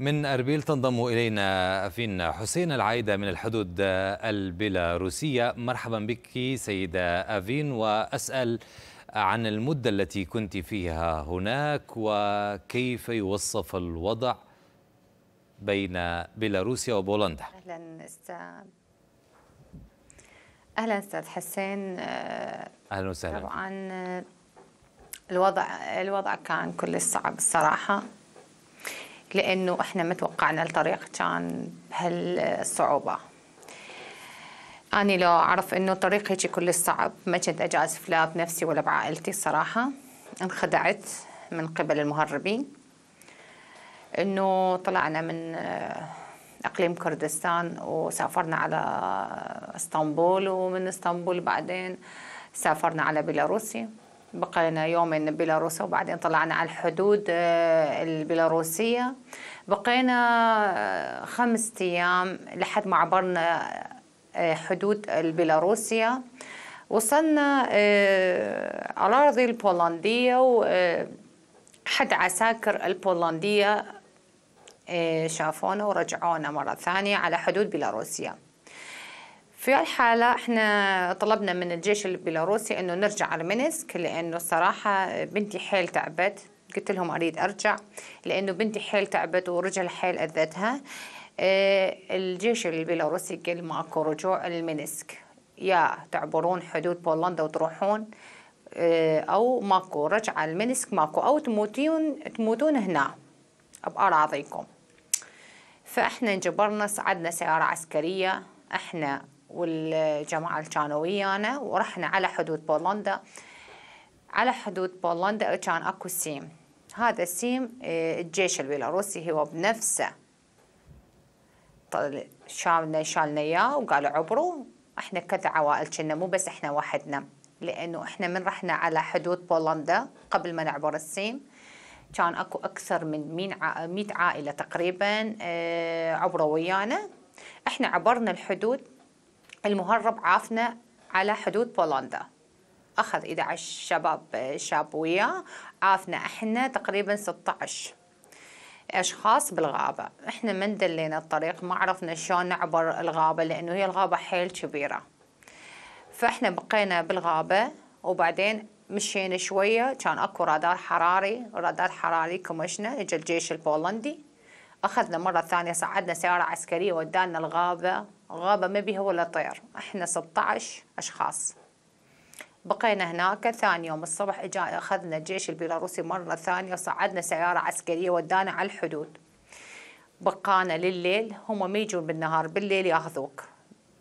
من أربيل تنضم إلينا فين حسين العايدة من الحدود البيلاروسية مرحبا بك سيدة أفين وأسأل عن المدة التي كنت فيها هناك وكيف يوصف الوضع بين بيلاروسيا وبولندا أهلا استاذ أهلا أستاذ حسين أهلا وسهلا طبعا الوضع الوضع كان كل الصعب الصراحة لأنه إحنا ما توقعنا الطريق كان بهالصعوبة أنا لو أعرف إنه الطريق هيك كل صعب ما كنت أجازف لا بنفسي ولا بعائلتي الصراحة انخدعت من قبل المهربين إنه طلعنا من آه، اقليم كردستان وسافرنا على اسطنبول ومن اسطنبول بعدين سافرنا على بيلاروسيا بقينا يومين بيلاروسيا وبعدين طلعنا على الحدود آه، البيلاروسية بقينا آه، خمسة أيام لحد ما عبرنا آه، حدود البيلاروسيا وصلنا الأراضي البولندية وحد عساكر البولندية شافونا ورجعونا مرة ثانية على حدود بيلاروسيا في الحالة احنا طلبنا من الجيش البيلاروسي انه نرجع على مينسك لانه الصراحة بنتي حيل تعبت قلت لهم اريد ارجع لانه بنتي حيل تعبت ورجل حيل اذتها آه، الجيش البيلاروسي قال ماكو رجوع لمنسك يا تعبرون حدود بولندا وتروحون آه، او ماكو رجعة لمنسك ماكو او تموتون تموتون هنا باراضيكم فاحنا انجبرنا صعدنا سيارة عسكرية احنا والجماعة اللي كانوا ويانا ورحنا على حدود بولندا على حدود بولندا كان اكو سيم هذا السيم آه، الجيش البيلاروسي هو بنفسه شالنا شالنا اياه وقالوا عبروا احنا كذا عوائل كنا مو بس احنا وحدنا لانه احنا من رحنا على حدود بولندا قبل ما نعبر السيم كان اكو اكثر من 100 عائله تقريبا آه، عبروا ويانا احنا عبرنا الحدود المهرب عافنا على حدود بولندا أخذ 11 شباب شاب وياه عافنا إحنا تقريبا 16 أشخاص بالغابة إحنا ما دلينا الطريق ما عرفنا شلون نعبر الغابة لأنه هي الغابة حيل كبيرة فإحنا بقينا بالغابة وبعدين مشينا شوية كان أكو رادار حراري رادار حراري كمشنا إجا الجيش البولندي أخذنا مرة ثانية صعدنا سيارة عسكرية ودانا الغابة غابة ما بيها ولا طير احنا 16 أشخاص بقينا هناك ثاني يوم الصبح اجا اخذنا الجيش البيلاروسي مرة ثانية وصعدنا سيارة عسكرية ودانا على الحدود بقانا لليل هم ما يجون بالنهار بالليل ياخذوك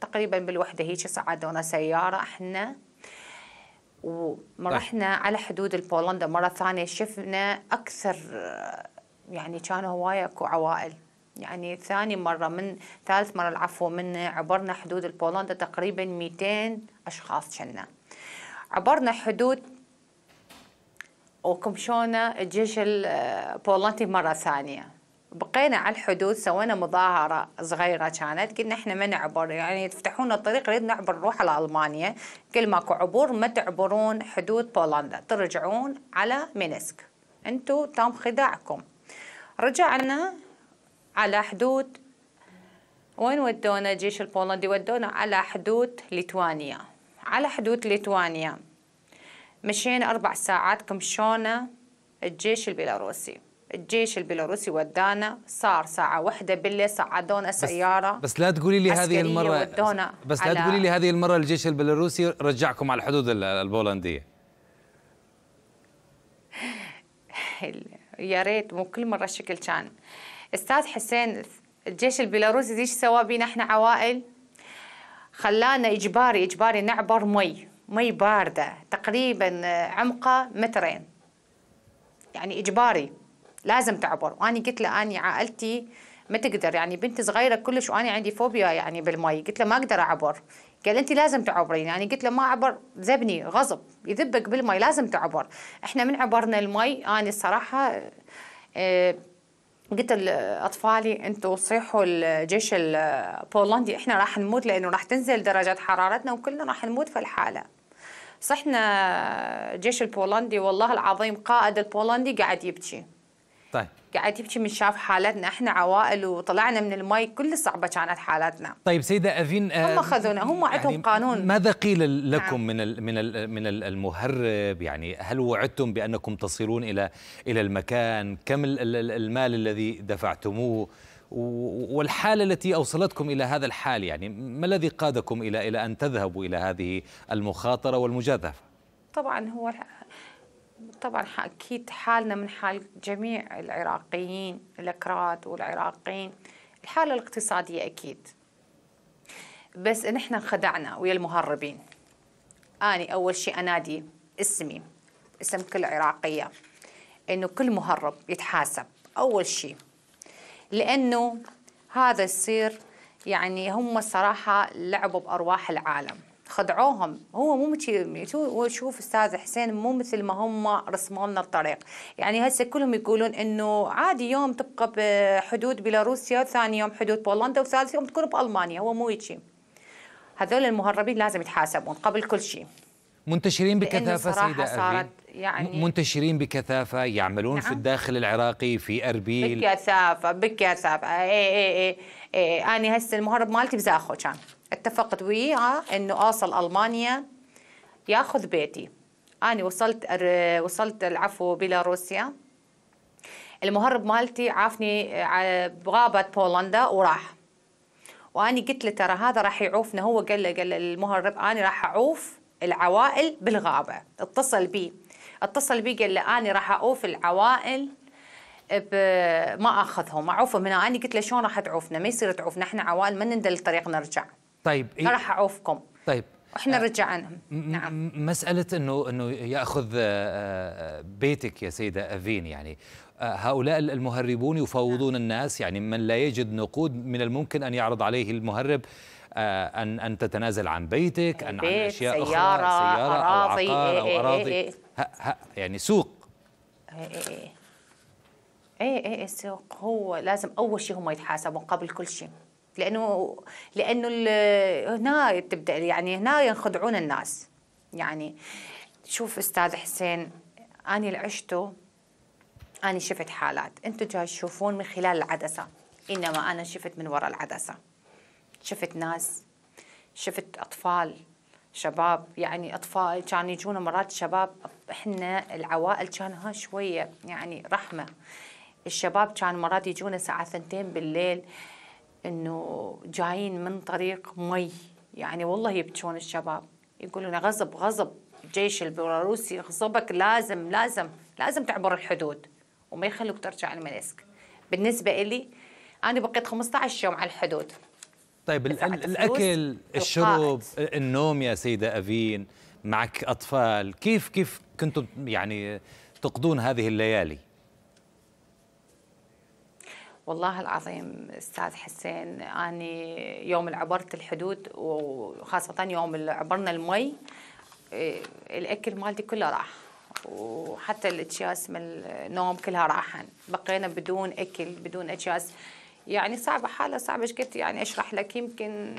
تقريبا بالوحدة هيك صعدونا سيارة احنا ورحنا طيب. على حدود البولندا مرة ثانية شفنا أكثر يعني كانوا هواية اكو عوائل يعني ثاني مرة من ثالث مرة العفو من عبرنا حدود بولندا تقريبا 200 أشخاص شنا عبرنا حدود وكمشونا الجيش البولندي مرة ثانية بقينا على الحدود سوينا مظاهرة صغيرة كانت قلنا احنا ما نعبر يعني تفتحونا الطريق نريد نعبر نروح على ألمانيا كل ماكو عبور ما تعبرون حدود بولندا ترجعون على مينسك انتو تم خداعكم رجعنا على حدود وين ودونا الجيش البولندي ودونا على حدود ليتوانيا على حدود ليتوانيا مشينا أربع ساعات كمشونا الجيش البيلاروسي الجيش البيلاروسي ودانا صار ساعة واحدة بالليل صعدونا سيارة بس, بس لا تقولي لي هذه المرة بس لا تقولي لي هذه المرة الجيش البيلاروسي رجعكم على الحدود البولندية يا ريت مو كل مرة الشكل كان استاذ حسين الجيش البيلاروسي ايش سوى بينا احنا عوائل خلانا اجباري اجباري نعبر مي مي بارده تقريبا آه، عمقها مترين يعني اجباري لازم تعبر واني قلت له اني عائلتي ما تقدر يعني بنتي صغيره كلش وانا عندي فوبيا يعني بالمي قلت له ما اقدر اعبر قال انت لازم تعبرين يعني قلت له ما اعبر ذبني غصب يذبك بالمي لازم تعبر احنا من عبرنا المي انا الصراحه اه قلت لاطفالي انتم صيحوا الجيش البولندي احنا راح نموت لانه راح تنزل درجات حرارتنا وكلنا راح نموت في الحاله صحنا الجيش البولندي والله العظيم قائد البولندي قاعد يبكي طيب قاعد تبكي من شاف حالتنا احنا عوائل وطلعنا من المي كل صعبه كانت حالتنا طيب سيده افين آه، هم خذونا هم يعني عندهم يعني قانون ماذا قيل نعم. لكم نعم. من الـ من الـ من المهرب يعني هل وعدتم بانكم تصلون الى الى المكان كم المال الذي دفعتموه والحالة التي أوصلتكم إلى هذا الحال يعني ما الذي قادكم إلى إلى أن تذهبوا إلى هذه المخاطرة والمجازفة؟ طبعا هو طبعا اكيد حالنا من حال جميع العراقيين الاكراد والعراقيين الحاله الاقتصاديه اكيد بس نحن انخدعنا ويا المهربين اني اول شيء انادي اسمي اسم كل عراقيه انه كل مهرب يتحاسب اول شيء لانه هذا يصير يعني هم صراحه لعبوا بارواح العالم خدعوهم هو مو مثل وشوف استاذ حسين مو مثل ما هم رسموا لنا الطريق يعني هسه كلهم يقولون انه عادي يوم تبقى بحدود بيلاروسيا ثاني يوم حدود بولندا وثالث يوم تكون بالمانيا هو مو هيك هذول المهربين لازم يتحاسبون قبل كل شيء منتشرين بكثافه سيده صارت يعني منتشرين بكثافه يعملون نعم. في الداخل العراقي في اربيل بكثافه بكثافه اي اي اي, اي, اي, اي. انا هسه المهرب مالتي بزاخو كان اتفقت وياه انه اوصل المانيا ياخذ بيتي انا وصلت وصلت العفو بيلاروسيا المهرب مالتي عافني آه، بغابة بولندا وراح واني قلت له ترى هذا راح يعوفنا هو قال له قال المهرب انا راح اعوف العوائل بالغابة اتصل بي اتصل بي قال له انا راح اعوف العوائل ما اخذهم اعوفهم هنا انا قلت له شلون راح تعوفنا ما يصير تعوفنا احنا عوائل ما نندل الطريق نرجع طيب إيه؟ راح اعوفكم طيب احنا آه، رجعنا نعم مساله انه انه ياخذ آه، آه، بيتك يا سيده افين يعني هؤلاء المهربون يفاوضون نعم. الناس يعني من لا يجد نقود من الممكن ان يعرض عليه المهرب ان ان تتنازل عن بيتك ان عن اشياء سيارة اخرى سياره اراضي إيه، او عقار إيه، او اراضي إيه إيه إيه. يعني سوق اي ايه ايه ايه السوق إيه، هو لازم اول شيء هم يتحاسبون قبل كل شيء لانه لانه هنا تبدا يعني هنا ينخدعون الناس يعني شوف استاذ حسين اني اللي عشته اني شفت حالات انتم جاي تشوفون من خلال العدسه انما انا شفت من وراء العدسه شفت ناس شفت اطفال شباب يعني اطفال كان يجونا مرات شباب احنا العوائل كان ها شويه يعني رحمه الشباب كان مرات يجونا الساعه 2 بالليل انه جايين من طريق مي يعني والله يبكون الشباب يقولون غصب غصب الجيش البيلاروسي يغصبك لازم لازم لازم تعبر الحدود وما يخلوك ترجع المنسك بالنسبه لي انا بقيت 15 يوم على الحدود طيب الاكل الشرب النوم يا سيده افين معك اطفال كيف كيف كنتم يعني تقضون هذه الليالي والله العظيم استاذ حسين اني يوم عبرت الحدود وخاصه يوم عبرنا المي إيه، الاكل مالتي كله راح وحتى الاكياس من النوم كلها راحن بقينا بدون اكل بدون اكياس يعني صعبه حاله صعبه ايش يعني اشرح لك يمكن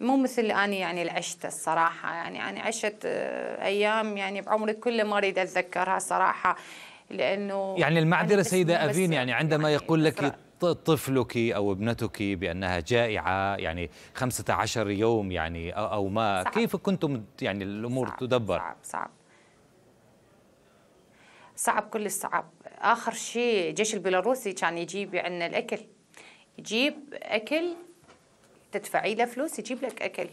مو مثل اني يعني عشته الصراحه يعني انا عشت آه، ايام يعني بعمري كله ما اريد اتذكرها صراحه لانه يعني المعذره سيده افين يعني عندما يعني يقول لك طفلك او ابنتك بانها جائعه يعني 15 يوم يعني او ما صعب. كيف كنتم يعني الامور صعب تدبر صعب صعب صعب كل الصعب اخر شيء الجيش البيلاروسي كان يجيب عندنا الاكل يجيب اكل تدفعي له فلوس يجيب لك اكل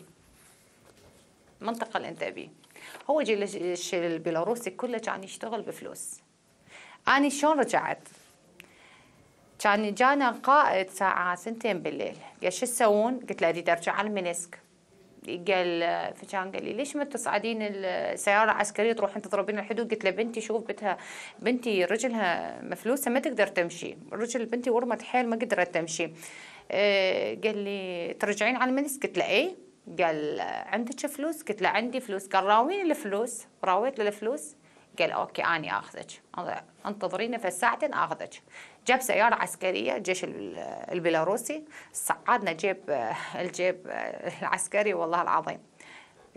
المنطقه اللي انت بيه هو الجيش البيلاروسي كله كان يشتغل بفلوس أنا شلون رجعت كان جانا قائد ساعة سنتين بالليل قال شو تسوون؟ قلت له اريد ارجع على المنسك قال فكان قال لي ليش ما تصعدين السياره العسكريه تروحين تضربين الحدود قلت له بنتي شوف بنتها بنتي رجلها مفلوسه ما تقدر تمشي رجل بنتي ورمت حيل ما قدرت تمشي آه، قال لي ترجعين على المنسك؟ قلت له اي قال عندك فلوس قلت له عندي فلوس قال راويني الفلوس راويت له الفلوس قال اوكي اني اخذك انتظريني في ساعتين اخذك جاب سيارة عسكرية الجيش البيلاروسي صعدنا جيب الجيب العسكري والله العظيم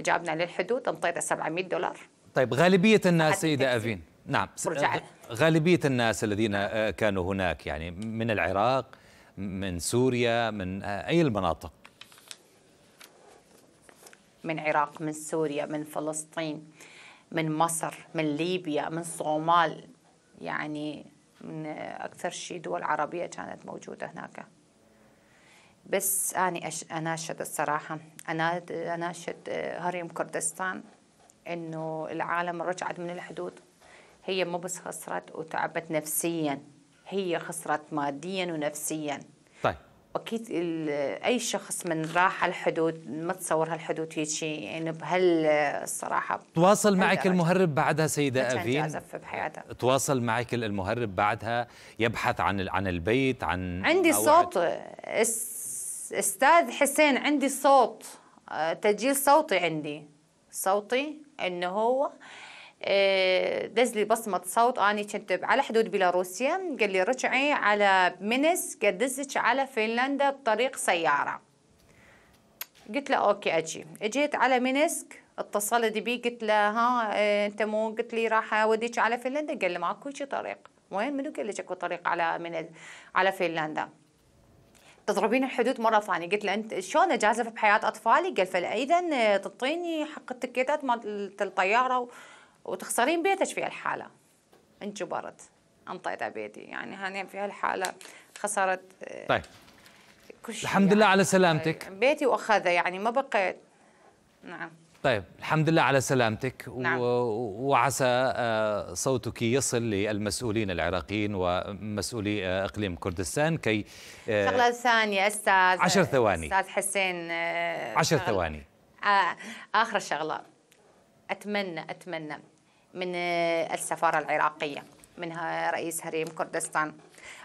جابنا للحدود انطيته 700 دولار طيب غالبية الناس سيدة أفين نعم آه، غالبية الناس الذين آه، كانوا هناك يعني من العراق من سوريا من آه، أي المناطق من عراق من سوريا من فلسطين من مصر من ليبيا من الصومال يعني من أكثر شيء دول عربية كانت موجودة هناك بس أنا أناشد الصراحة أنا أناشد آه، هريم كردستان إنه العالم رجعت من الحدود هي مو بس خسرت وتعبت نفسيا هي خسرت ماديا ونفسيا اكيد اي شخص من راح الحدود ما تصور هالحدود هيك شيء يعني بهالصراحه تواصل معك المهرب بعدها سيده افين بحياتها تواصل معك المهرب بعدها يبحث عن عن البيت عن عندي صوت استاذ حسين عندي صوت آه، تسجيل صوتي عندي صوتي انه هو دزلي بصمة صوت أني كنت على حدود بيلاروسيا قال لي رجعي على منسك أدزك على فنلندا بطريق سيارة قلت له أوكي أجي أجيت على منسك اتصلت بي قلت له ها آه، أنت مو قلت لي راح أوديك على فنلندا قال لي ماكو شي طريق وين منو قال لك اكو طريق على من على فنلندا تضربين الحدود مره ثانيه قلت له انت شلون اجازف بحياه اطفالي قال فاذا آه، تعطيني حق التكيتات مال الطياره وتخسرين بيتك في هالحالة انجبرت انطيت بيتي يعني هاني في هالحالة خسرت آه، طيب كل شيء الحمد لله يعني. على سلامتك آه، بيتي واخذ يعني ما بقيت نعم طيب الحمد لله على سلامتك نعم. و... وعسى آه، صوتك يصل للمسؤولين العراقيين ومسؤولي اقليم كردستان كي شغله ثانيه استاذ 10 ثواني استاذ حسين 10 ثواني اخر شغله أتمنى أتمنى من السفارة العراقية منها رئيس هريم كردستان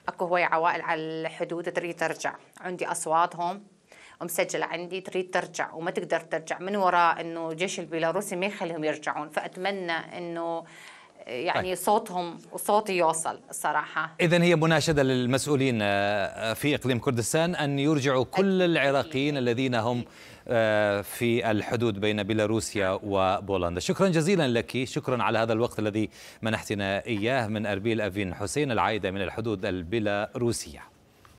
اكو هواي عوائل على الحدود تريد ترجع عندي اصواتهم ومسجله عندي تريد ترجع وما تقدر ترجع من وراء انه الجيش البيلاروسي ما يخليهم يرجعون فاتمنى انه يعني طيب. صوتهم وصوتي يوصل الصراحه اذا هي مناشده للمسؤولين آه، في اقليم كردستان ان يرجعوا كل العراقيين الذين هم آه، في الحدود بين بيلاروسيا وبولندا شكرا جزيلا لك شكرا على هذا الوقت الذي منحتنا اياه من اربيل افين حسين العائده من الحدود البيلاروسيه